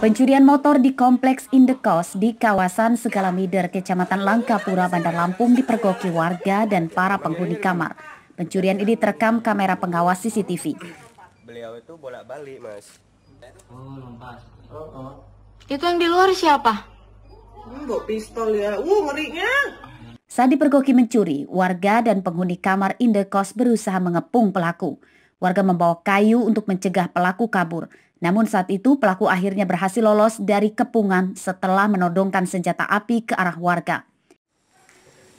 Pencurian motor di Kompleks Indekos di kawasan Segalamider, Kecamatan Langkapura, Bandar Lampung dipergoki warga dan para penghuni kamar. Pencurian ini terekam kamera pengawas CCTV. Beliau itu bolak-balik, Mas. Itu yang di luar siapa? Mbok pistol ya. Uh, ngerinya. Saat dipergoki mencuri, warga dan penghuni kamar Indekos berusaha mengepung pelaku. Warga membawa kayu untuk mencegah pelaku kabur. Namun saat itu pelaku akhirnya berhasil lolos dari kepungan setelah menodongkan senjata api ke arah warga.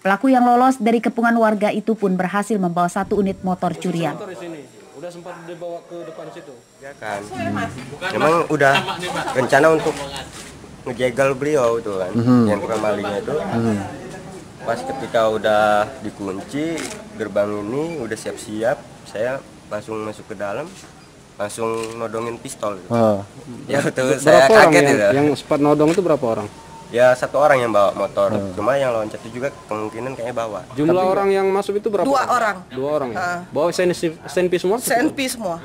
Pelaku yang lolos dari kepungan warga itu pun berhasil membawa satu unit motor curian. Udah sempat dibawa ke depan situ. Ya kan. Hmm. Emang udah rencana untuk ngejegal beliau tuh kan, hmm. yang tukang malingnya itu. Hmm. Pas ketika udah dikunci gerbang ini udah siap-siap, saya langsung masuk ke dalam, langsung nodongin pistol gitu. Ah. ya betul saya berapa kaget yang, itu yang sempat nodong itu berapa orang ya satu orang yang bawa motor hmm. cuma yang loncat itu juga kemungkinan kayaknya bawa jumlah Tapi orang yang masuk itu berapa dua orang dua orang ya uh. bawa senpi sen semua senpi semua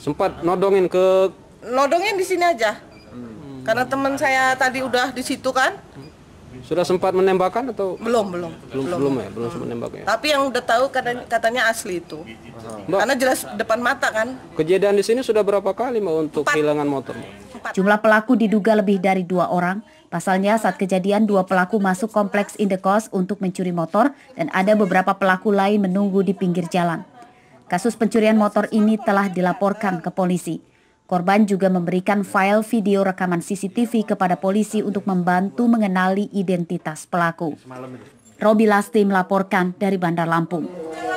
sempat nodongin ke nodongin di sini aja hmm. karena teman saya tadi udah di situ kan sudah sempat menembakkan atau belum belum belum belum, belum ya belum hmm. sempat menembaknya. Tapi yang udah tahu katanya, katanya asli itu. Mbak, Karena jelas depan mata kan. Kejadian di sini sudah berapa kali mbak untuk Empat. kehilangan motor? Empat. Jumlah pelaku diduga lebih dari dua orang. Pasalnya saat kejadian dua pelaku masuk kompleks Indekos untuk mencuri motor dan ada beberapa pelaku lain menunggu di pinggir jalan. Kasus pencurian motor ini telah dilaporkan ke polisi. Korban juga memberikan file video rekaman CCTV kepada polisi untuk membantu mengenali identitas pelaku. Robi Lasti melaporkan dari Bandar Lampung.